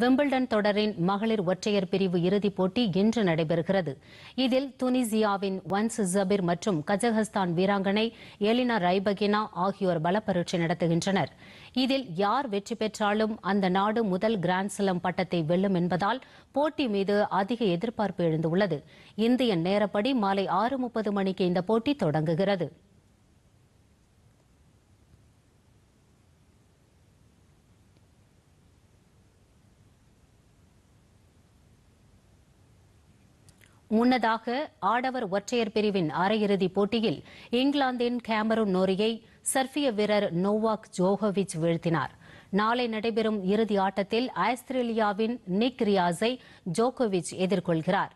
Wimbledon தொடரின் மகளிர் ஒற்றையர் பிரிவு இறுதிப் போட்டி இன்று நடைபெறுகிறது இதில் துனிசியாவின் வன்ஸ் ஜபிர் மற்றும் கஜகஸ்தான் வீராங்கனை எலினா ரைபகினா ஆகியோர் பல பரீட்சை நடத்துகின்றனர் இதில் யார் வெற்றி பெற்றாலும் அந்த நாடு முதல் கிராண்ட்ஸ்லம் பட்டத்தை வெல்லும் என்பதால் போட்டி மீது அதிக எதிர்பார்ப்பு எழுந்துள்ளது இந்திய நேரப்படி மாலை ஆறு முப்பது மணிக்கு இந்த போட்டி தொடங்குகிறது முன்னதாக ஆடவர் ஒற்றையர் பிரிவின் அரையிறுதிப் போட்டியில் இங்கிலாந்தின் கேமரூன் நோரியை சர்பிய வீரர் நோவாக் ஜோகோவிச் வீழ்த்தினார் நாளை நடைபெறும் இறுதி ஆட்டத்தில் ஆஸ்திரேலியாவின் நிக் ரியாஸை ஜோகோவிச் எதிர்கொள்கிறார்